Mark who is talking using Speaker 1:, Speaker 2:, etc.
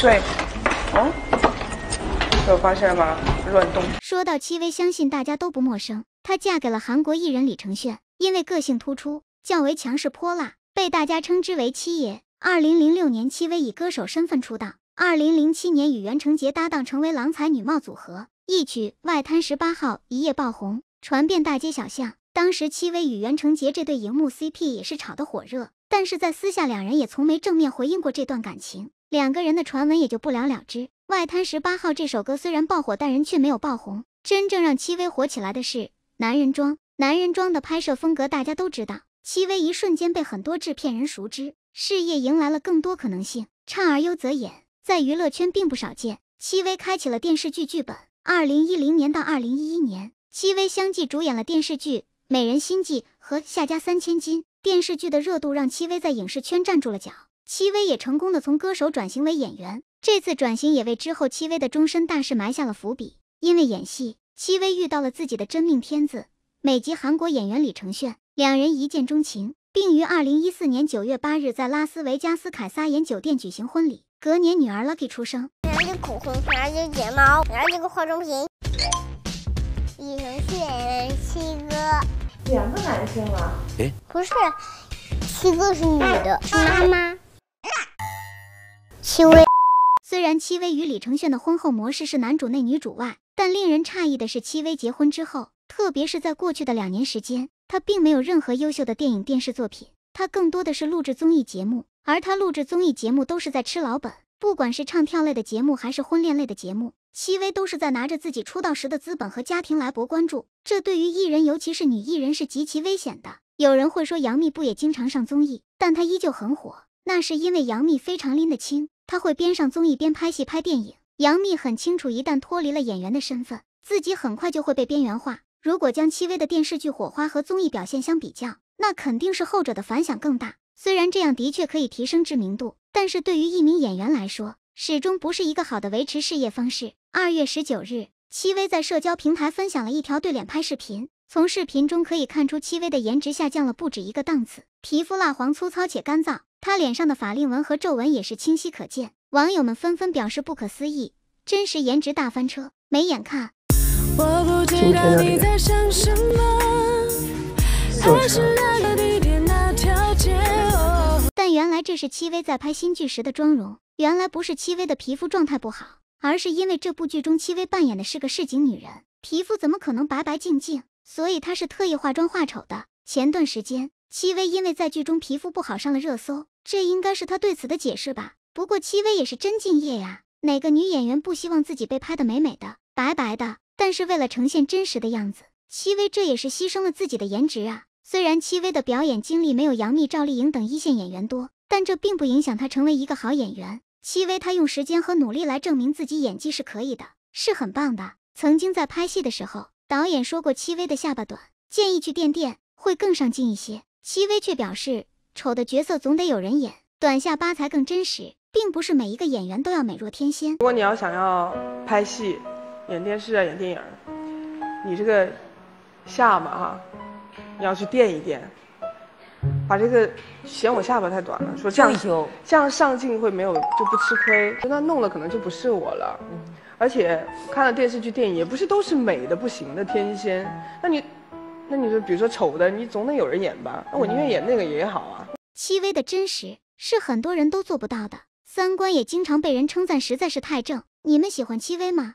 Speaker 1: 对。哦，有发现吗？乱动。说到戚薇，相信大家都不陌生。她嫁给了韩国艺人李承铉，因为个性突出，较为强势泼辣，被大家称之为“戚爷”。二零零六年，戚薇以歌手身份出道。二零零七年，与袁成杰搭档，成为郎才女貌组合，一曲《外滩十八号》一夜爆红，传遍大街小巷。当时，戚薇与袁成杰这对荧幕 CP 也是炒得火热，但是在私下，两人也从没正面回应过这段感情。两个人的传闻也就不了了之。外滩十八号这首歌虽然爆火，但人却没有爆红。真正让戚薇火起来的是《男人装》。《男人装》的拍摄风格大家都知道，戚薇一瞬间被很多制片人熟知，事业迎来了更多可能性。唱而优则演，在娱乐圈并不少见。戚薇开启了电视剧剧本。二零一零年到二零一一年，戚薇相继主演了电视剧《美人心计》和《夏家三千金》。电视剧的热度让戚薇在影视圈站住了脚。戚薇也成功的从歌手转型为演员，这次转型也为之后戚薇的终身大事埋下了伏笔。因为演戏，戚薇遇到了自己的真命天子美籍韩国演员李承铉，两人一见钟情，并于二零一四年九月八日在拉斯维加斯凯撒盐酒店举行婚礼。隔年，女儿 Lucky 出生。拿着口红，拿着睫毛，拿着个化妆品。李承铉七哥，两个男生啊？哎，不是，七哥是女的，是妈妈。戚薇虽然戚薇与李承铉的婚后模式是男主内女主外，但令人诧异的是，戚薇结婚之后，特别是在过去的两年时间，她并没有任何优秀的电影电视作品，她更多的是录制综艺节目，而她录制综艺节目都是在吃老本，不管是唱跳类的节目还是婚恋类的节目，戚薇都是在拿着自己出道时的资本和家庭来博关注，这对于艺人尤其是女艺人是极其危险的。有人会说杨幂不也经常上综艺，但她依旧很火，那是因为杨幂非常拎得清。他会边上综艺边拍戏拍电影，杨幂很清楚，一旦脱离了演员的身份，自己很快就会被边缘化。如果将戚薇的电视剧火花和综艺表现相比较，那肯定是后者的反响更大。虽然这样的确可以提升知名度，但是对于一名演员来说，始终不是一个好的维持事业方式。二月十九日，戚薇在社交平台分享了一条对脸拍视频。从视频中可以看出，戚薇的颜值下降了不止一个档次，皮肤蜡黄、粗糙且干燥，她脸上的法令纹和皱纹也是清晰可见。网友们纷纷表示不可思议：“真实颜值大翻车，没眼看。”你在想什么。但原来这是戚薇在拍新剧时的妆容，原来不是戚薇的皮肤状态不好，而是因为这部剧中戚薇扮演的是个市井女人，皮肤怎么可能白白净净？所以她是特意化妆化丑的。前段时间，戚薇因为在剧中皮肤不好上了热搜，这应该是她对此的解释吧？不过，戚薇也是真敬业呀！哪个女演员不希望自己被拍的美美的、白白的？但是为了呈现真实的样子，戚薇这也是牺牲了自己的颜值啊。虽然戚薇的表演经历没有杨幂、赵丽颖等一线演员多，但这并不影响她成为一个好演员。戚薇，她用时间和努力来证明自己演技是可以的，是很棒的。曾经在拍戏的时候。导演说过，戚薇的下巴短，建议去垫垫，会更上镜一些。戚薇却表示，丑的角色总得有人演，短下巴才更真实，并不是每一个演员都要美若天仙。如果你要想要拍戏、演电视啊、演电影，你这个下巴，啊，你要去垫一垫。把这个嫌我下巴太短了，说这样这样上镜会没有就不吃亏，那弄了可能就不是我了。而且看了电视剧电影，也不是都是美的不行的天仙？那你那你说，比如说丑的，你总得有人演吧？那我宁愿演那个也好啊。戚薇的真实是很多人都做不到的，三观也经常被人称赞实在是太正。你们喜欢戚薇吗？